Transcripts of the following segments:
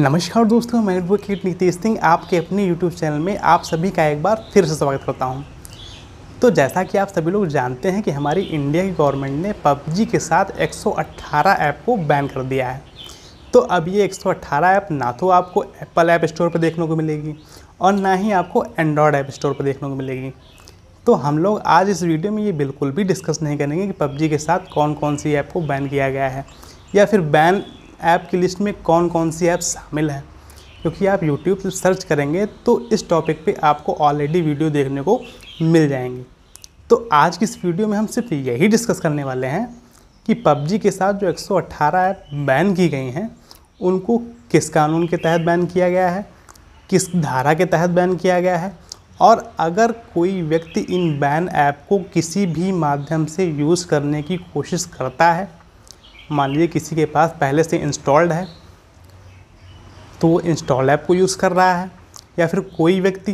नमस्कार दोस्तों मैं एडवोकेट नीतीश सिंह आपके अपने यूट्यूब चैनल में आप सभी का एक बार फिर से स्वागत करता हूं। तो जैसा कि आप सभी लोग जानते हैं कि हमारी इंडिया की गवर्नमेंट ने पबजी के साथ 118 ऐप को बैन कर दिया है तो अब ये 118 ऐप ना तो आपको एप्पल ऐप स्टोर पर देखने को मिलेगी और ना ही आपको एंड्रॉयड ऐप स्टोर पर देखने को मिलेगी तो हम लोग आज इस वीडियो में ये बिल्कुल भी डिस्कस नहीं करेंगे कि पबजी के साथ कौन कौन सी ऐप को बैन किया गया है या फिर बैन ऐप की लिस्ट में कौन कौन सी ऐप शामिल हैं क्योंकि आप यूट्यूब पर सर्च करेंगे तो इस टॉपिक पे आपको ऑलरेडी वीडियो देखने को मिल जाएंगे तो आज की इस वीडियो में हम सिर्फ यही डिस्कस करने वाले हैं कि पबजी के साथ जो 118 ऐप बैन की गई हैं उनको किस कानून के तहत बैन किया गया है किस धारा के तहत बैन किया गया है और अगर कोई व्यक्ति इन बैन ऐप को किसी भी माध्यम से यूज़ करने की कोशिश करता है मान लीजिए किसी के पास पहले से इंस्टॉल्ड है तो वो इंस्टॉल ऐप को यूज़ कर रहा है या फिर कोई व्यक्ति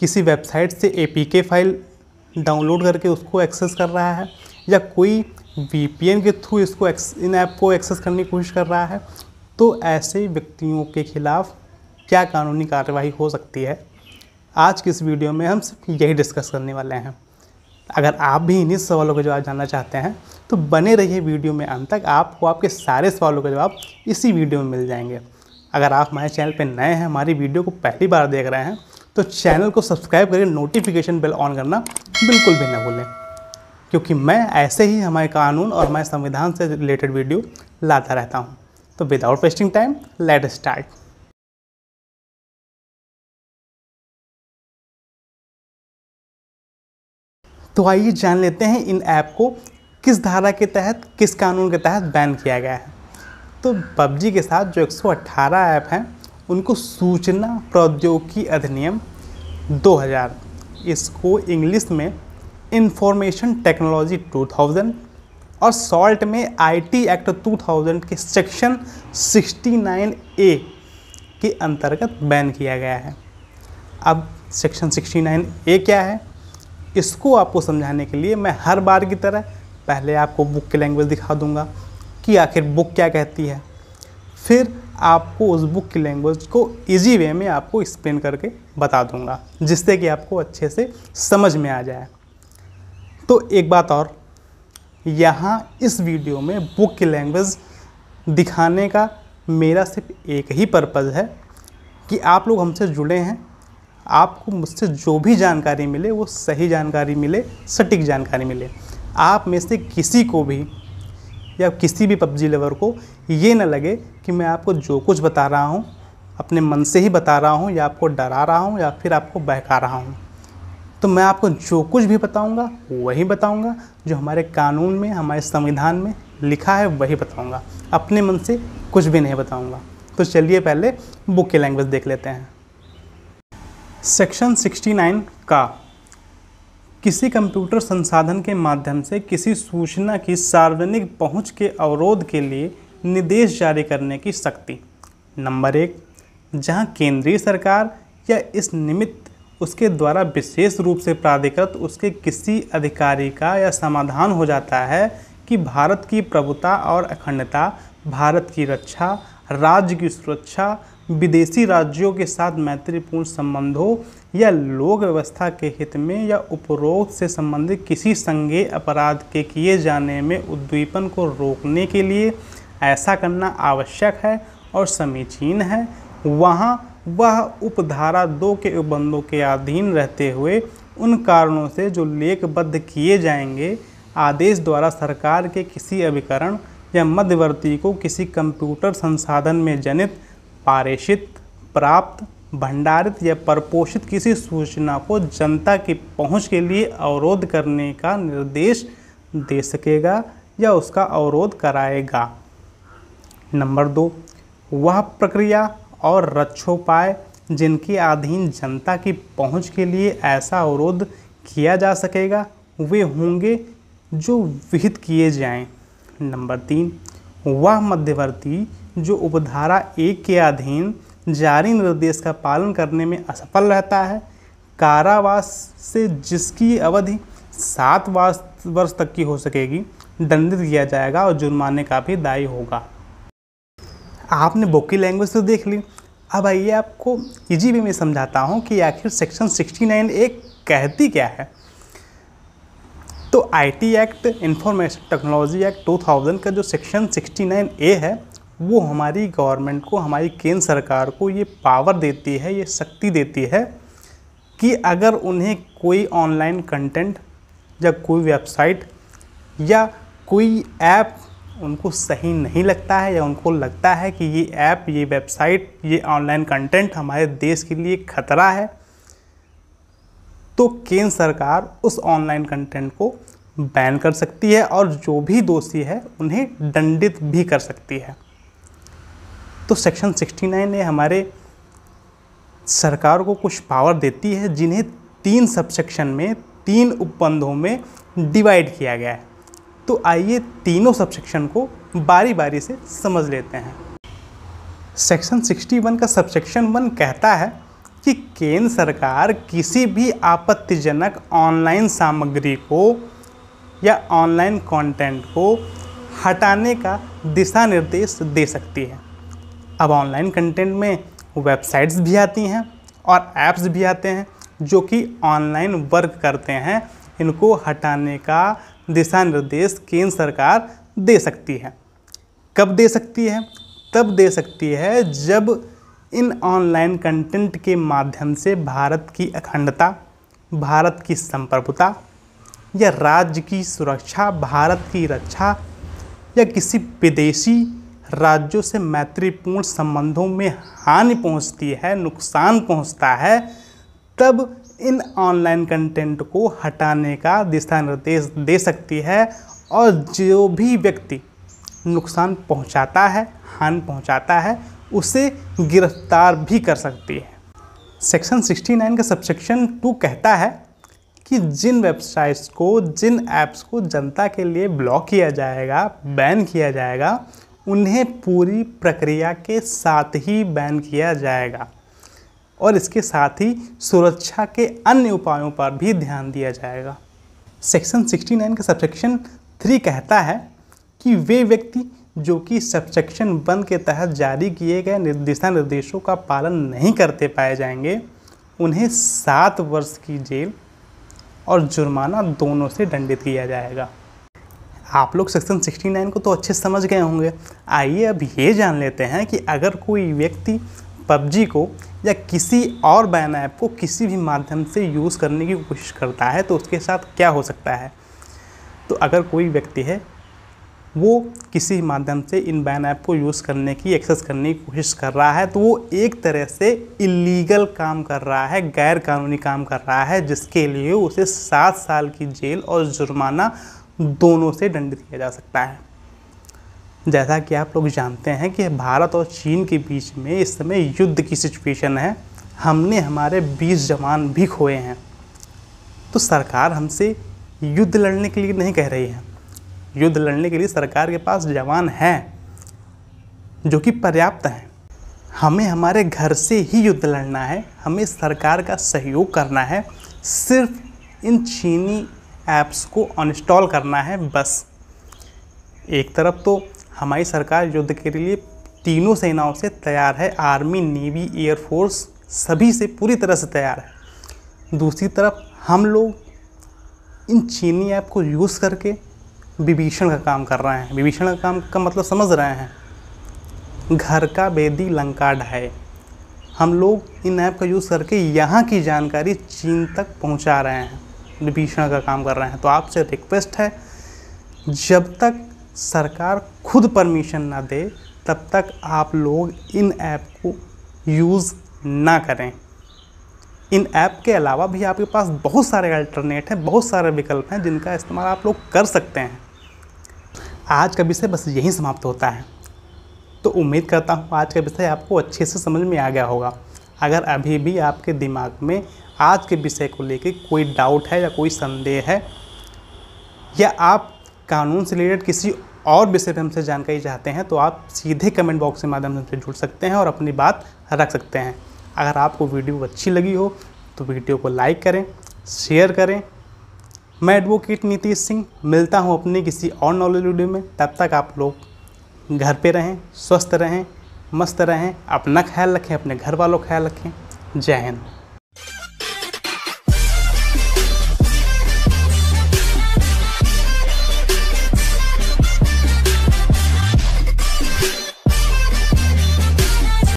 किसी वेबसाइट से A P K file download करके उसको एक्सेस कर रहा है या कोई वी के थ्रू इसको इन ऐप को एक्सेस करने की कोशिश कर रहा है तो ऐसे व्यक्तियों के खिलाफ़ क्या कानूनी कार्रवाई हो सकती है आज की इस वीडियो में हम सिर्फ यही डिस्कस करने वाले हैं अगर आप भी इन्हीं सवालों के जवाब जानना चाहते हैं तो बने रहिए वीडियो में अंत तक आपको आपके सारे सवालों के जवाब इसी वीडियो में मिल जाएंगे अगर आप हमारे चैनल पर नए हैं हमारी वीडियो को पहली बार देख रहे हैं तो चैनल को सब्सक्राइब करके नोटिफिकेशन बेल ऑन करना बिल्कुल भी ना भूलें क्योंकि मैं ऐसे ही हमारे कानून और हमारे संविधान से रिलेटेड वीडियो लाता रहता हूँ तो without wasting time let start तो आइए जान लेते हैं इन ऐप को किस धारा के तहत किस कानून के तहत बैन किया गया है तो पबजी के साथ जो 118 ऐप हैं उनको सूचना प्रौद्योगिकी अधिनियम 2000 इसको इंग्लिश में इंफॉर्मेशन टेक्नोलॉजी 2000 और सॉल्ट में आईटी एक्ट 2000 के सेक्शन 69 ए के अंतर्गत बैन किया गया है अब सेक्शन 69 ए क्या है इसको आपको समझाने के लिए मैं हर बार की तरह पहले आपको बुक की लैंग्वेज दिखा दूंगा कि आखिर बुक क्या कहती है फिर आपको उस बुक की लैंग्वेज को इजी वे में आपको एक्सप्लेन करके बता दूंगा जिससे कि आपको अच्छे से समझ में आ जाए तो एक बात और यहाँ इस वीडियो में बुक की लैंग्वेज दिखाने का मेरा सिर्फ एक ही पर्पज़ है कि आप लोग हमसे जुड़े हैं आपको मुझसे जो भी जानकारी मिले वो सही जानकारी मिले सटीक जानकारी मिले आप में से किसी को भी या किसी भी पबजी लेवर को ये ना लगे कि मैं आपको जो कुछ बता रहा हूँ अपने मन से ही बता रहा हूँ या आपको डरा रहा हूँ या फिर आपको बहका रहा हूँ तो मैं आपको जो कुछ भी बताऊँगा वही बताऊँगा जो हमारे कानून में हमारे संविधान में लिखा है वही बताऊँगा अपने मन से कुछ भी नहीं बताऊँगा तो चलिए पहले बुक की लैंग्वेज देख लेते हैं सेक्शन 69 का किसी कंप्यूटर संसाधन के माध्यम से किसी सूचना की सार्वजनिक पहुंच के अवरोध के लिए निर्देश जारी करने की शक्ति नंबर एक जहां केंद्रीय सरकार या इस निमित्त उसके द्वारा विशेष रूप से प्राधिकृत उसके किसी अधिकारी का या समाधान हो जाता है कि भारत की प्रभुता और अखंडता भारत की रक्षा राज्य की सुरक्षा विदेशी राज्यों के साथ मैत्रीपूर्ण संबंधों या लोक व्यवस्था के हित में या उपरोक्त से संबंधित किसी संज्ञेय अपराध के किए जाने में उद्दीपन को रोकने के लिए ऐसा करना आवश्यक है और समीचीन है वहाँ वह उपधारा दो के उपबंधों के अधीन रहते हुए उन कारणों से जो लेखबद्ध किए जाएंगे आदेश द्वारा सरकार के किसी अभिकरण या मध्यवर्ती को किसी कंप्यूटर संसाधन में जनित पारेषित प्राप्त भंडारित या परपोषित किसी सूचना को जनता की पहुंच के लिए अवरोध करने का निर्देश दे सकेगा या उसका अवरोध कराएगा नंबर दो वह प्रक्रिया और रक्षोपाय जिनके अधीन जनता की पहुंच के लिए ऐसा अवरोध किया जा सकेगा वे होंगे जो विहित किए जाएं। नंबर तीन वह मध्यवर्ती जो उपधारा एक के अधीन जारी निर्देश का पालन करने में असफल रहता है कारावास से जिसकी अवधि सात वर्ष तक की हो सकेगी दंडित किया जाएगा और जुर्माने का भी दायी होगा आपने बुक की लैंग्वेज तो देख ली अब आइए आपको इजी e वे में समझाता हूँ कि आखिर सेक्शन 69 एक कहती क्या है तो IT act information technology act 2000 का जो सेक्शन 69 ए है वो हमारी गवर्नमेंट को हमारी केंद्र सरकार को ये पावर देती है ये शक्ति देती है कि अगर उन्हें कोई ऑनलाइन कंटेंट या कोई वेबसाइट या कोई ऐप उनको सही नहीं लगता है या उनको लगता है कि ये ऐप ये वेबसाइट ये ऑनलाइन कंटेंट हमारे देश के लिए खतरा है तो केंद्र सरकार उस ऑनलाइन कंटेंट को बैन कर सकती है और जो भी दोषी है उन्हें दंडित भी कर सकती है तो सेक्शन 69 ने हमारे सरकार को कुछ पावर देती है जिन्हें तीन सब सेक्शन में तीन उपबंधों में डिवाइड किया गया है तो आइए तीनों सब सेक्शन को बारी बारी से समझ लेते हैं सेक्शन 61 का सब सेक्शन वन कहता है कि केंद्र सरकार किसी भी आपत्तिजनक ऑनलाइन सामग्री को या ऑनलाइन कंटेंट को हटाने का दिशा निर्देश दे सकती है अब ऑनलाइन कंटेंट में वेबसाइट्स भी आती हैं और ऐप्स भी आते हैं जो कि ऑनलाइन वर्क करते हैं इनको हटाने का दिशा निर्देश केंद्र सरकार दे सकती है कब दे सकती है तब दे सकती है जब इन ऑनलाइन कंटेंट के माध्यम से भारत की अखंडता भारत की संप्रभुता या राज्य की सुरक्षा भारत की रक्षा या किसी विदेशी राज्यों से मैत्रीपूर्ण संबंधों में हानि पहुंचती है नुकसान पहुंचता है तब इन ऑनलाइन कंटेंट को हटाने का दिशा निर्देश दे सकती है और जो भी व्यक्ति नुकसान पहुंचाता है हानि पहुंचाता है उसे गिरफ्तार भी कर सकती है सेक्शन 69 का सबसेक्शन टू कहता है कि जिन वेबसाइट्स को जिन ऐप्स को जनता के लिए ब्लॉक किया जाएगा बैन किया जाएगा उन्हें पूरी प्रक्रिया के साथ ही बैन किया जाएगा और इसके साथ ही सुरक्षा के अन्य उपायों पर भी ध्यान दिया जाएगा सेक्शन 69 का सबसेक्शन 3 कहता है कि वे व्यक्ति जो कि सबसेक्शन वन के तहत जारी किए गए दिशा निर्देशों का पालन नहीं करते पाए जाएंगे उन्हें सात वर्ष की जेल और जुर्माना दोनों से दंडित किया जाएगा आप लोग सेक्शन 69 को तो अच्छे समझ गए होंगे आइए अब ये जान लेते हैं कि अगर कोई व्यक्ति पबजी को या किसी और बैन ऐप को किसी भी माध्यम से यूज़ करने की कोशिश करता है तो उसके साथ क्या हो सकता है तो अगर कोई व्यक्ति है वो किसी माध्यम से इन बैन ऐप को यूज़ करने की एक्सेस करने की कोशिश कर रहा है तो वो एक तरह से इलीगल काम कर रहा है गैर कानूनी काम कर रहा है जिसके लिए उसे सात साल की जेल और जुर्माना दोनों से दंडित किया जा सकता है जैसा कि आप लोग जानते हैं कि भारत और चीन के बीच में इस समय युद्ध की सिचुएशन है हमने हमारे 20 जवान भी खोए हैं तो सरकार हमसे युद्ध लड़ने के लिए नहीं कह रही है युद्ध लड़ने के लिए सरकार के पास जवान हैं जो कि पर्याप्त हैं हमें हमारे घर से ही युद्ध लड़ना है हमें सरकार का सहयोग करना है सिर्फ इन चीनी ऐप्स को अनस्टॉल करना है बस एक तरफ तो हमारी सरकार युद्ध के लिए तीनों सेनाओं से तैयार है आर्मी नेवी एयरफोर्स सभी से पूरी तरह से तैयार है दूसरी तरफ हम लोग इन चीनी ऐप को यूज़ करके विभीषण का काम कर रहे हैं विभीषण का काम का मतलब समझ रहे हैं घर का बेदी लंका ढाए हम लोग इन ऐप का यूज़ करके यहाँ की जानकारी चीन तक पहुँचा रहे हैं विभीषण का काम कर रहे हैं तो आपसे रिक्वेस्ट है जब तक सरकार खुद परमिशन ना दे तब तक आप लोग इन ऐप को यूज़ ना करें इन ऐप के अलावा भी आपके पास बहुत सारे अल्टरनेट हैं बहुत सारे विकल्प हैं जिनका इस्तेमाल आप लोग कर सकते हैं आज का विषय बस यहीं समाप्त होता है तो उम्मीद करता हूँ आज का विषय आपको अच्छे से समझ में आ गया होगा अगर अभी भी आपके दिमाग में आज के विषय को लेकर कोई डाउट है या कोई संदेह है या आप कानून से रिलेटेड किसी और विषय पर हमसे जानकारी चाहते हैं तो आप सीधे कमेंट बॉक्स के माध्यम से हमसे जुड़ सकते हैं और अपनी बात रख सकते हैं अगर आपको वीडियो अच्छी लगी हो तो वीडियो को लाइक करें शेयर करें मैं एडवोकेट नीतीश सिंह मिलता हूँ अपने किसी और नॉलेज वीडियो में तब तक आप लोग घर पे रहें स्वस्थ रहें मस्त रहें अपना ख्याल रखें अपने घर वालों का ख्याल रखें जय हिंद